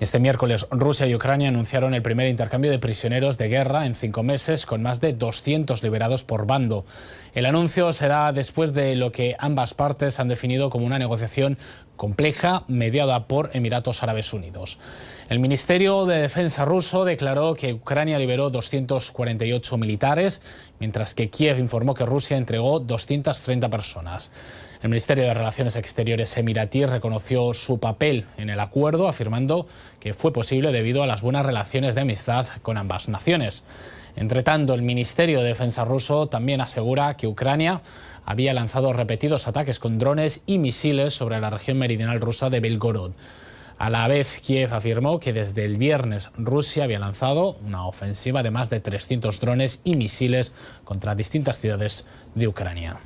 Este miércoles, Rusia y Ucrania anunciaron el primer intercambio de prisioneros de guerra en cinco meses, con más de 200 liberados por bando. El anuncio se da después de lo que ambas partes han definido como una negociación compleja mediada por Emiratos Árabes Unidos. El Ministerio de Defensa ruso declaró que Ucrania liberó 248 militares, mientras que Kiev informó que Rusia entregó 230 personas. El Ministerio de Relaciones Exteriores emiratí reconoció su papel en el acuerdo, afirmando que fue posible debido a las buenas relaciones de amistad con ambas naciones. Entretanto, el Ministerio de Defensa ruso también asegura que Ucrania había lanzado repetidos ataques con drones y misiles sobre la región meridional rusa de Belgorod. A la vez, Kiev afirmó que desde el viernes Rusia había lanzado una ofensiva de más de 300 drones y misiles contra distintas ciudades de Ucrania.